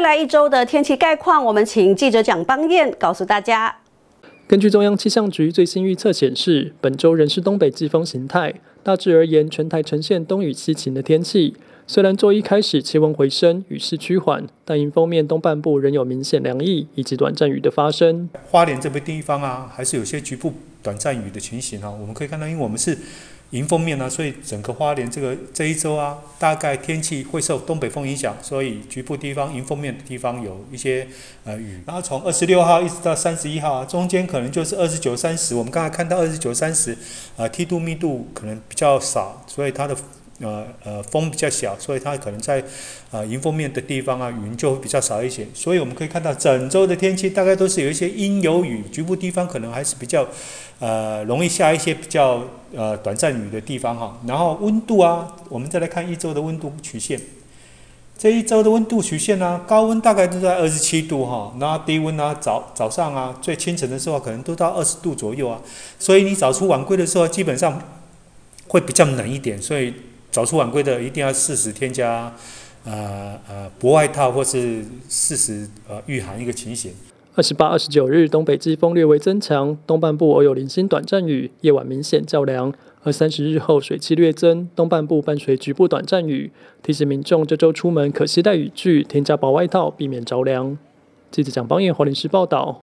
未来一周的天气概况，我们请记者蒋邦燕告诉大家。根据中央气象局最新预测显示，本周仍是东北季风形态，大致而言，全台呈现东雨西晴的天气。虽然周一开始气温回升，雨势趋缓，但迎风面东半部仍有明显凉意以及短暂雨的发生。花莲这边地方啊，还是有些局部短暂雨的情形啊。我们可以看到，因为我们是。迎风面呢，所以整个花莲这个这一周啊，大概天气会受东北风影响，所以局部地方迎风面的地方有一些呃雨。然后从二十六号一直到三十一号，啊，中间可能就是二十九、三十，我们刚才看到二十九、三十，呃，梯度密度可能比较少，所以它的。呃呃，风比较小，所以它可能在，呃迎风面的地方啊，云就会比较少一些。所以我们可以看到，整周的天气大概都是有一些阴有雨，局部地方可能还是比较，呃，容易下一些比较呃短暂雨的地方哈。然后温度啊，我们再来看一周的温度曲线。这一周的温度曲线呢，高温大概都在二十七度哈，那低温呢，早早上啊，最清晨的时候可能都到二十度左右啊。所以你早出晚归的时候，基本上会比较冷一点，所以。早出晚归的一定要适时添加，呃呃薄外套或是适时呃御寒一个情形。二十八、二十九日东北季风略微增强，东半部偶有零星短暂雨，夜晚明显较凉。而三十日后水汽略增，东半部伴随局部短暂雨。提醒民众这周出门可携带雨具，添加薄外套，避免着凉。记者蒋邦彦、黄林市报道。